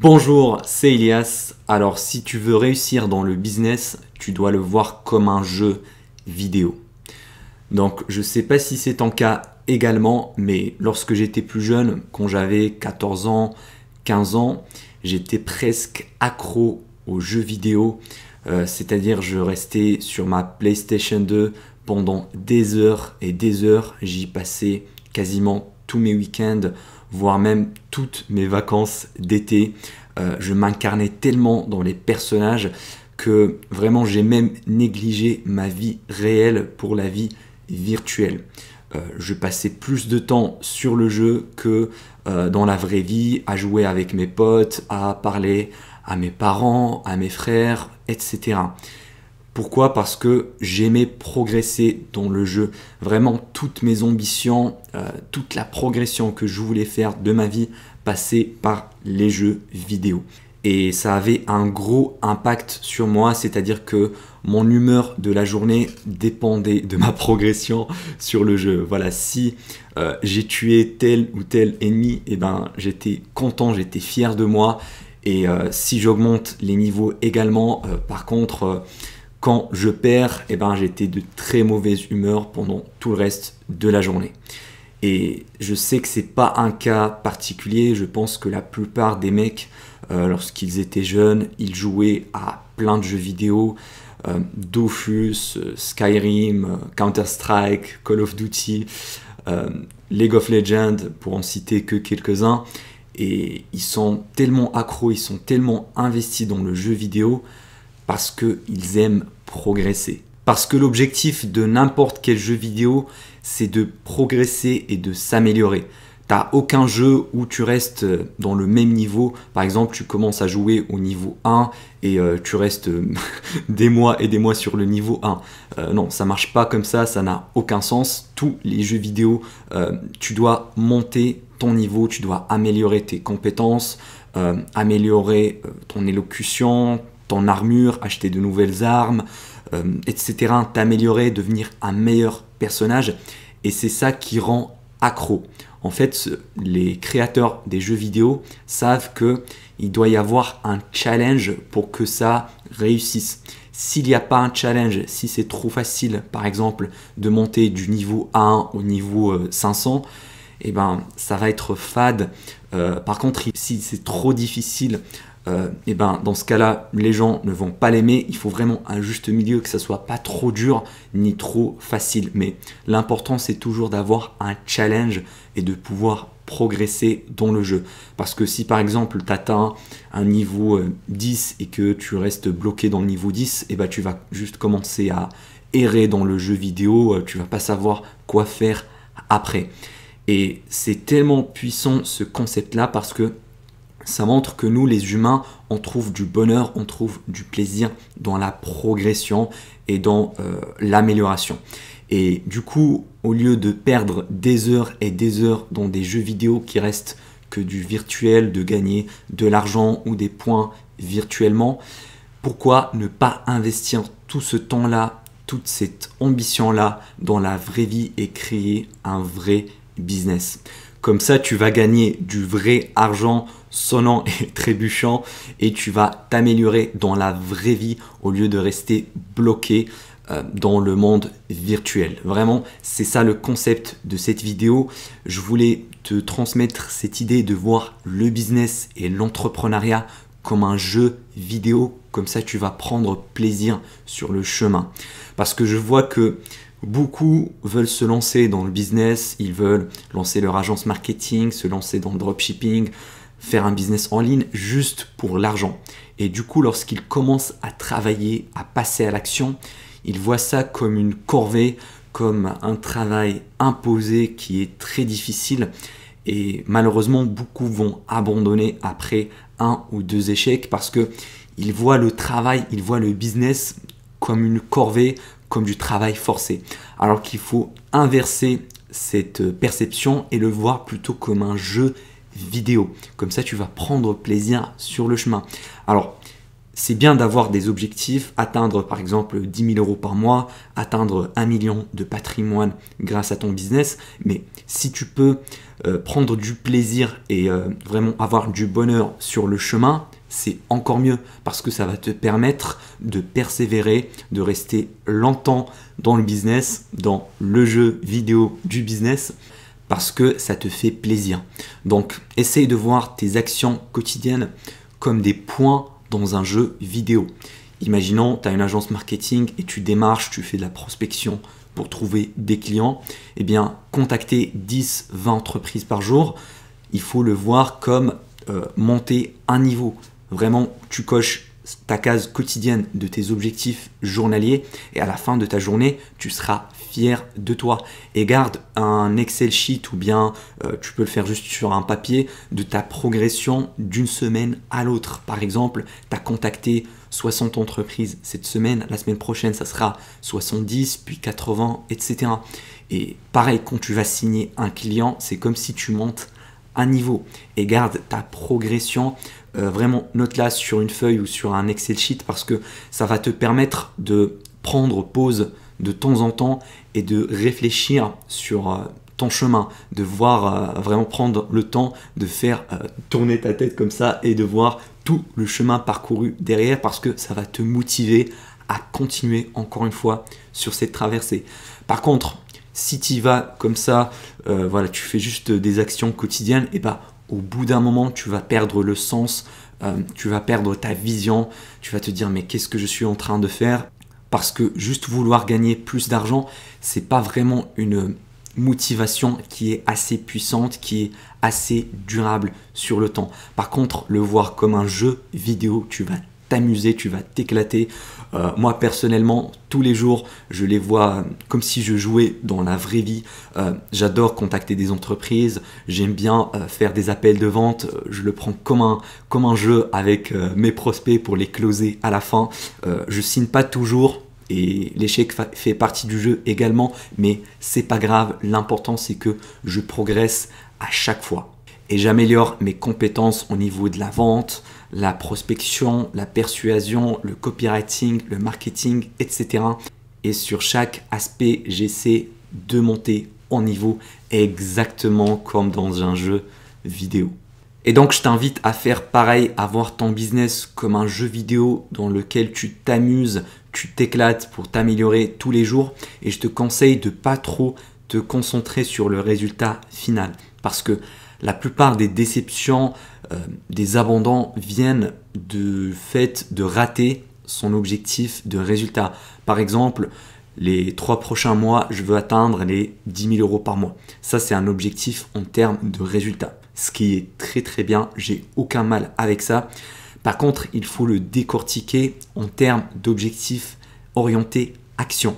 Bonjour, c'est Elias. Alors si tu veux réussir dans le business, tu dois le voir comme un jeu vidéo. Donc je ne sais pas si c'est ton cas également, mais lorsque j'étais plus jeune, quand j'avais 14 ans, 15 ans, j'étais presque accro aux jeux vidéo. Euh, c'est-à-dire je restais sur ma PlayStation 2 pendant des heures et des heures. J'y passais quasiment tous mes week-ends voire même toutes mes vacances d'été. Euh, je m'incarnais tellement dans les personnages que vraiment j'ai même négligé ma vie réelle pour la vie virtuelle. Euh, je passais plus de temps sur le jeu que euh, dans la vraie vie, à jouer avec mes potes, à parler à mes parents, à mes frères, etc. Pourquoi Parce que j'aimais progresser dans le jeu. Vraiment, toutes mes ambitions, euh, toute la progression que je voulais faire de ma vie passait par les jeux vidéo. Et ça avait un gros impact sur moi, c'est-à-dire que mon humeur de la journée dépendait de ma progression sur le jeu. Voilà, si euh, j'ai tué tel ou tel ennemi, et eh ben, j'étais content, j'étais fier de moi. Et euh, si j'augmente les niveaux également, par contre quand je perds, eh ben, j'étais de très mauvaise humeur pendant tout le reste de la journée. Et je sais que ce n'est pas un cas particulier, je pense que la plupart des mecs, euh, lorsqu'ils étaient jeunes, ils jouaient à plein de jeux vidéo, euh, euh Skyrim, euh, Counter-Strike, Call of Duty, League of Legends, pour en citer que quelques-uns, et ils sont tellement accros, ils sont tellement investis dans le jeu vidéo parce qu'ils aiment progresser. Parce que l'objectif de n'importe quel jeu vidéo, c'est de progresser et de s'améliorer. tu as aucun jeu où tu restes euh, dans le même niveau. Par exemple, tu commences à jouer au niveau 1 et euh, tu restes euh, des mois et des mois sur le niveau 1. non, ça marche pas comme ça, ça n'a aucun sens. Tous les jeux vidéo, tu dois monter ton niveau, tu dois améliorer tes compétences, améliorer ton élocution, armure, acheter de nouvelles armes, euh, etc. T'améliorer, devenir un meilleur personnage. Et c'est ça qui rend accro. En fait, les créateurs des jeux vidéo savent que il doit y avoir un challenge pour que ça réussisse. S'il n'y a pas un challenge, si c'est trop facile, par exemple, de monter du niveau 1 au niveau 500, euh, eh ben, ça va être fade. Euh, par contre, si c'est trop difficile, et euh, eh ben, dans ce cas-là, les gens ne vont pas l'aimer. Il faut vraiment un juste milieu, que ça soit pas trop dur ni trop facile. Mais l'important, c'est toujours d'avoir un challenge et de pouvoir progresser dans le jeu. Parce que si par exemple tu atteins un niveau 10 euh, et que tu restes bloqué dans le niveau 10, et eh ben, tu vas juste commencer à errer dans le jeu vidéo, tu vas pas savoir quoi faire après. Et c'est tellement puissant ce concept-là parce que ça montre que nous, les humains, on trouve du bonheur, on trouve du plaisir dans la progression et dans euh, l'amélioration. Et du coup, au lieu de perdre des heures et des heures dans des jeux vidéo qui restent que du virtuel, de gagner de l'argent ou des points virtuellement, pourquoi ne pas investir tout ce temps-là, toute cette ambition-là dans la vraie vie et créer un vrai business. Comme ça, tu vas gagner du vrai argent sonnant et trébuchant et tu vas t'améliorer dans la vraie vie au lieu de rester bloqué euh, dans le monde virtuel. Vraiment, c'est ça le concept de cette vidéo. Je voulais te transmettre cette idée de voir le business et l'entrepreneuriat comme un jeu vidéo, comme ça tu vas prendre plaisir sur le chemin. Parce que je vois que Beaucoup veulent se lancer dans le business, ils veulent lancer leur agence marketing, se lancer dans le dropshipping, faire un business en ligne juste pour l'argent. Et du coup, lorsqu'ils commencent à travailler, à passer à l'action, ils voient ça comme une corvée, comme un travail imposé qui est très difficile. Et malheureusement, beaucoup vont abandonner après un ou deux échecs parce que ils voient le travail, ils voient le business comme une corvée, du travail forcé. Alors qu'il faut inverser cette perception et le voir plutôt comme un jeu vidéo. Comme ça, tu vas prendre plaisir sur le chemin. Alors, c'est bien d'avoir des objectifs, atteindre par exemple 10 000 euros par mois, atteindre un million de patrimoine grâce à ton business, mais si tu peux euh, prendre du plaisir et euh, vraiment avoir du bonheur sur le chemin, c'est encore mieux parce que ça va te permettre de persévérer, de rester longtemps dans le business, dans le jeu vidéo du business parce que ça te fait plaisir. Donc essaye de voir tes actions quotidiennes comme des points dans un jeu vidéo. Imaginons, tu as une agence marketing et tu démarches, tu fais de la prospection pour trouver des clients. Eh bien, contacter 10, 20 entreprises par jour, il faut le voir comme euh, monter un niveau. Vraiment, tu coches ta case quotidienne de tes objectifs journaliers et à la fin de ta journée, tu seras fier de toi. Et garde un Excel sheet ou bien euh, tu peux le faire juste sur un papier de ta progression d'une semaine à l'autre. Par exemple, tu as contacté 60 entreprises cette semaine, la semaine prochaine, ça sera 70, puis 80, etc. Et pareil, quand tu vas signer un client, c'est comme si tu montes un niveau et garde ta progression euh, vraiment note-la sur une feuille ou sur un Excel sheet parce que ça va te permettre de prendre pause de temps en temps et de réfléchir sur euh, ton chemin, de voir euh, vraiment prendre le temps de faire tourner ta tête comme ça et de voir tout le chemin parcouru derrière parce que ça va te motiver à continuer encore une fois sur cette traversée. Par contre, si tu vas comme ça, voilà, tu fais juste des actions quotidiennes, et eh bah ben, au bout d'un moment, tu vas perdre le sens, euh, tu vas perdre ta vision, tu vas te dire mais qu'est-ce que je suis en train de faire Parce que juste vouloir gagner plus d'argent, c'est pas vraiment une motivation qui est assez puissante, qui est assez durable sur le temps. Par contre, le voir comme un jeu vidéo, tu vas amuser, tu vas t'éclater. Euh, moi personnellement, tous les jours, je les vois comme si je jouais dans la vraie vie. Euh, j'adore contacter des entreprises, j'aime bien euh, faire des appels de vente, je le prends comme un, comme un jeu avec mes prospects pour les closer à la fin. je signe pas toujours, et l'échec fait partie du jeu également, mais c'est pas grave, l'important c'est que je progresse à chaque fois et j'améliore mes compétences au niveau de la vente, la prospection, la persuasion, le copywriting, le marketing, etc. Et sur chaque aspect, j'essaie de monter en niveau exactement comme dans un jeu vidéo. Et donc je t'invite à faire pareil, à voir ton business comme un jeu vidéo dans lequel tu t'amuses, tu t'éclates pour t'améliorer tous les jours et je te conseille de pas trop te concentrer sur le résultat final parce que la plupart des déceptions, euh, des abondants viennent du fait de rater son objectif de résultat. Par exemple, les trois prochains mois, je veux atteindre les 10 000 euros par mois. Ça, c'est un objectif en termes de résultat. Ce qui est très très bien, j'ai aucun mal avec ça. Par contre, il faut le décortiquer en termes d'objectifs orientés action.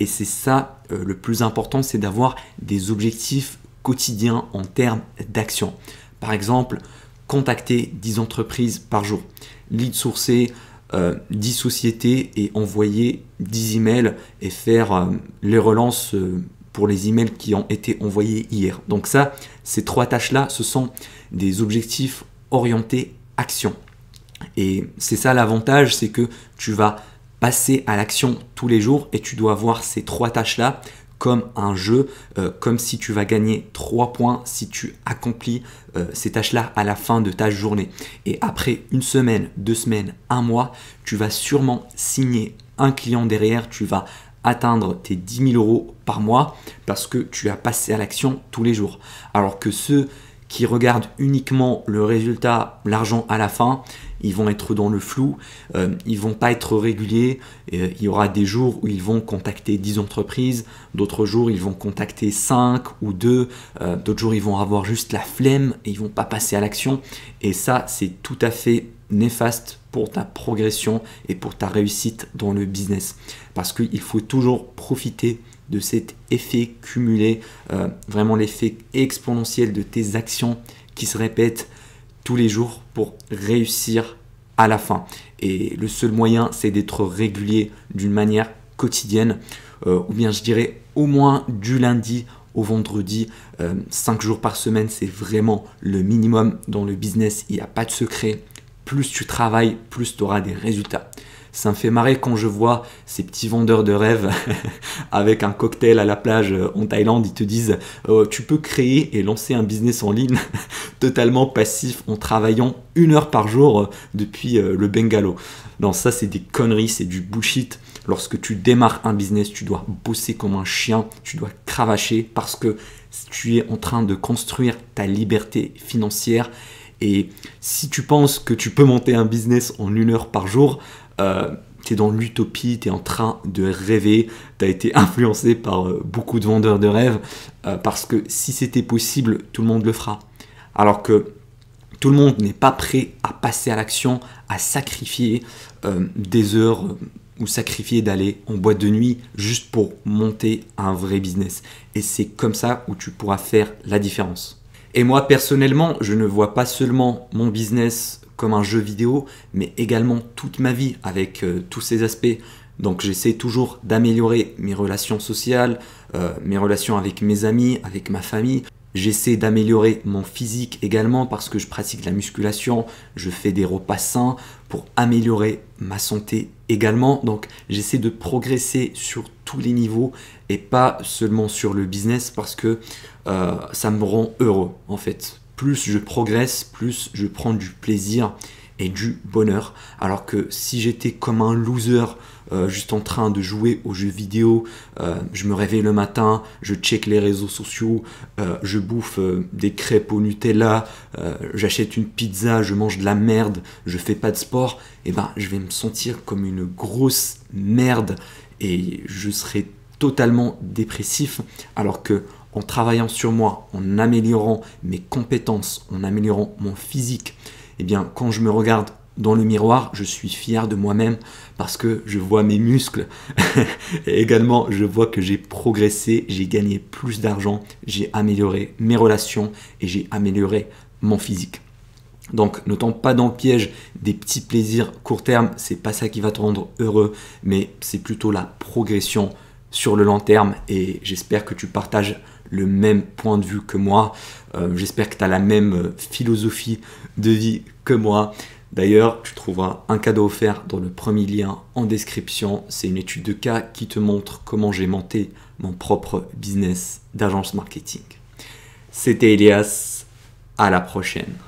Et c'est ça euh, le plus important, c'est d'avoir des objectifs quotidiens en termes d'action. Par exemple, contacter 10 entreprises par jour, lead sourcer 10 euh, sociétés et envoyer 10 emails et faire euh, les relances euh, pour les emails qui ont été envoyés hier. Donc ça, ces trois tâches-là, ce sont des objectifs orientés action. Et c'est ça l'avantage, c'est que tu vas passer à l'action tous les jours et tu dois avoir ces trois tâches-là comme un jeu, euh, comme si tu vas gagner 3 points si tu accomplis euh, ces tâches-là à la fin de ta journée. Et après une semaine, deux semaines, un mois, tu vas sûrement signer un client derrière, tu vas atteindre tes 10 000 euros par mois parce que tu as passé à l'action tous les jours. Alors que ceux qui regardent uniquement le résultat, l'argent à la fin, ils vont être dans le flou, ils euh, ils vont pas être réguliers. Euh, il y aura des jours où ils vont contacter 10 entreprises, d'autres jours ils vont contacter 5 ou 2, euh, d'autres jours ils vont avoir juste la flemme et ils vont pas passer à l'action. Et ça, c'est tout à fait néfaste pour ta progression et pour ta réussite dans le business. Parce qu'il faut toujours profiter de cet effet cumulé, vraiment l'effet exponentiel de tes actions qui se répètent tous les jours pour réussir à la fin. Et le seul moyen, c'est d'être régulier d'une manière quotidienne, euh, ou bien je dirais au moins du lundi au vendredi, 5 euh, jours par semaine, c'est vraiment le minimum dans le business, il n'y a pas de secret. Plus tu travailles, plus tu auras des résultats. Ça me fait marrer quand je vois ces petits vendeurs de rêves avec un cocktail à la plage euh, en Thaïlande. Ils te disent oh, tu peux créer et lancer un business en ligne totalement passif en travaillant une heure par jour euh, depuis euh, le bungalow. Non, ça c'est des conneries, c'est du bullshit. Lorsque tu démarres un business, tu dois bosser comme un chien, tu dois cravacher parce que tu es en train de construire ta liberté financière. Et si tu penses que tu peux monter un business en une heure par jour, euh, tu es dans l'utopie, tu es en train de rêver, tu as été influencé par euh, beaucoup de vendeurs de rêves, euh, parce que si c'était possible, tout le monde le fera. Alors que tout le monde n'est pas prêt à passer à l'action, à sacrifier des heures ou sacrifier d'aller en boîte de nuit juste pour monter un vrai business. Et c'est comme ça où tu pourras faire la différence. Et moi personnellement, je ne vois pas seulement mon business comme un jeu vidéo, mais également toute ma vie avec euh, tous ces aspects. Donc j'essaie toujours d'améliorer mes relations sociales, euh, mes relations avec mes amis, avec ma famille. J'essaie d'améliorer mon physique également parce que je pratique la musculation, je fais des repas sains pour améliorer ma santé également. Donc j'essaie de progresser sur tous les niveaux et pas seulement sur le business parce que euh, ça me rend heureux en fait plus je progresse, plus je prends du plaisir et du bonheur. Alors que si j'étais comme un loser, euh, juste en train de jouer aux jeux vidéo, euh, je me réveille le matin, je check les réseaux sociaux, euh, je bouffe des crêpes au Nutella, j'achète une pizza, je mange de la merde, je fais pas de sport, et eh ben je vais me sentir comme une grosse merde et je serai totalement dépressif. Alors que en travaillant sur moi, en améliorant mes compétences, en améliorant mon physique, et eh bien, quand je me regarde dans le miroir, je suis fier de moi-même parce que je vois mes muscles. et également, je vois que j'ai progressé, j'ai gagné plus d'argent, j'ai amélioré mes relations et j'ai amélioré mon physique. Donc ne tombe pas dans le piège des petits plaisirs court terme, c'est pas ça qui va te rendre heureux, mais c'est plutôt la progression sur le long terme et j'espère que tu partages le même point de vue que moi. Euh, j'espère que tu as la même euh, philosophie de vie que moi. D'ailleurs, tu trouveras un cadeau offert dans le premier lien en description. C'est une étude de cas qui te montre comment j'ai monté mon propre business d'agence marketing. C'était Elias, à la prochaine.